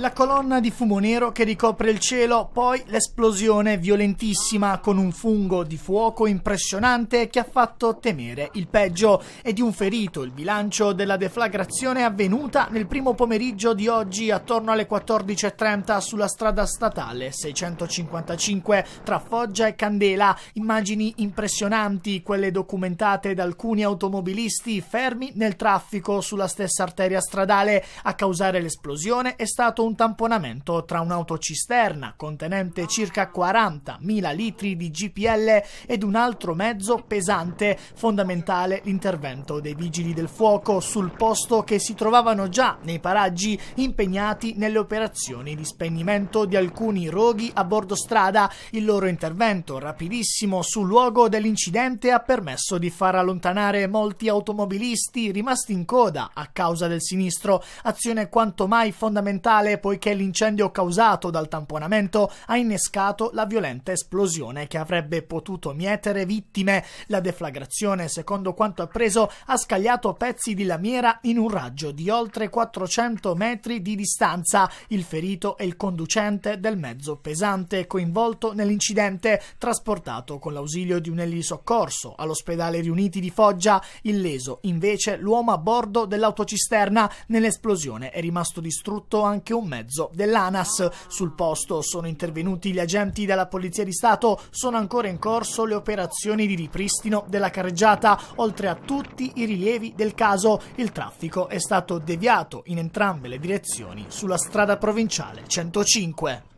la colonna di fumo nero che ricopre il cielo, poi l'esplosione violentissima con un fungo di fuoco impressionante che ha fatto temere il peggio e di un ferito il bilancio della deflagrazione avvenuta nel primo pomeriggio di oggi attorno alle 14.30 sulla strada statale 655 tra Foggia e Candela, immagini impressionanti quelle documentate da alcuni automobilisti fermi nel traffico sulla stessa arteria stradale. A causare l'esplosione è stato un un tamponamento tra un'autocisterna contenente circa 40.000 litri di GPL ed un altro mezzo pesante, fondamentale l'intervento dei vigili del fuoco sul posto che si trovavano già nei paraggi impegnati nelle operazioni di spegnimento di alcuni roghi a bordo strada. Il loro intervento rapidissimo sul luogo dell'incidente ha permesso di far allontanare molti automobilisti rimasti in coda a causa del sinistro, azione quanto mai fondamentale nucleare poiché l'incendio causato dal tamponamento ha innescato la violenta esplosione che avrebbe potuto mietere vittime. La deflagrazione, secondo quanto appreso, ha scagliato pezzi di lamiera in un raggio di oltre 400 metri di distanza. Il ferito è il conducente del mezzo pesante coinvolto nell'incidente, trasportato con l'ausilio di un elisoccorso all'ospedale Riuniti di Foggia. Illeso, invece, l'uomo a bordo dell'autocisterna. Nell'esplosione è rimasto distrutto anche un un mezzo dell'ANAS. Sul posto sono intervenuti gli agenti della Polizia di Stato, sono ancora in corso le operazioni di ripristino della carreggiata, oltre a tutti i rilievi del caso. Il traffico è stato deviato in entrambe le direzioni sulla strada provinciale 105.